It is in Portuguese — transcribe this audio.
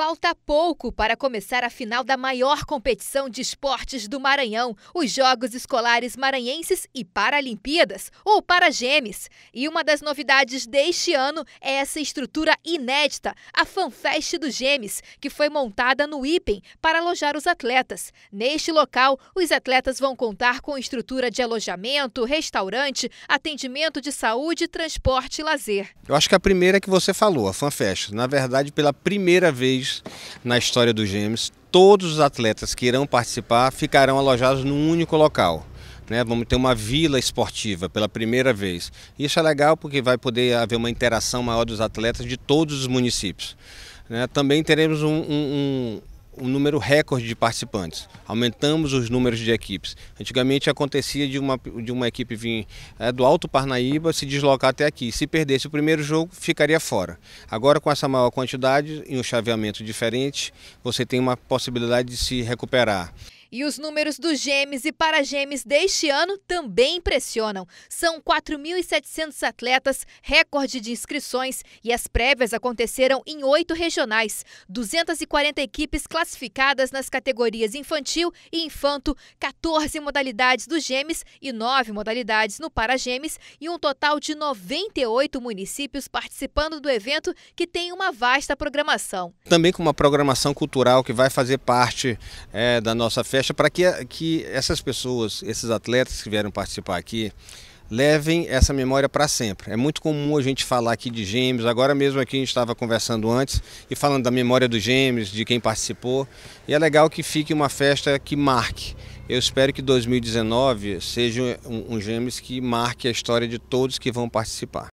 Falta pouco para começar a final da maior competição de esportes do Maranhão, os Jogos Escolares Maranhenses e Paralimpíadas, ou Paragemes. E uma das novidades deste ano é essa estrutura inédita, a FanFest do Gemes, que foi montada no IPEM para alojar os atletas. Neste local, os atletas vão contar com estrutura de alojamento, restaurante, atendimento de saúde, transporte e lazer. Eu acho que a primeira que você falou, a FanFest, na verdade, pela primeira vez vez na história do Gêmeos, todos os atletas que irão participar ficarão alojados num único local. Né? Vamos ter uma vila esportiva pela primeira vez. Isso é legal porque vai poder haver uma interação maior dos atletas de todos os municípios. Né? Também teremos um, um, um um número recorde de participantes. Aumentamos os números de equipes. Antigamente acontecia de uma, de uma equipe vir é, do Alto Parnaíba se deslocar até aqui. Se perdesse o primeiro jogo, ficaria fora. Agora, com essa maior quantidade e um chaveamento diferente, você tem uma possibilidade de se recuperar. E os números dos GEMES e Paragemes deste ano também impressionam. São 4.700 atletas, recorde de inscrições, e as prévias aconteceram em oito regionais. 240 equipes classificadas nas categorias infantil e infanto, 14 modalidades dos GEMES e 9 modalidades no Paragemes e um total de 98 municípios participando do evento que tem uma vasta programação. Também com uma programação cultural que vai fazer parte é, da nossa festa fecha para que, que essas pessoas, esses atletas que vieram participar aqui, levem essa memória para sempre. É muito comum a gente falar aqui de gêmeos, agora mesmo aqui a gente estava conversando antes e falando da memória dos gêmeos, de quem participou, e é legal que fique uma festa que marque. Eu espero que 2019 seja um, um gêmeos que marque a história de todos que vão participar.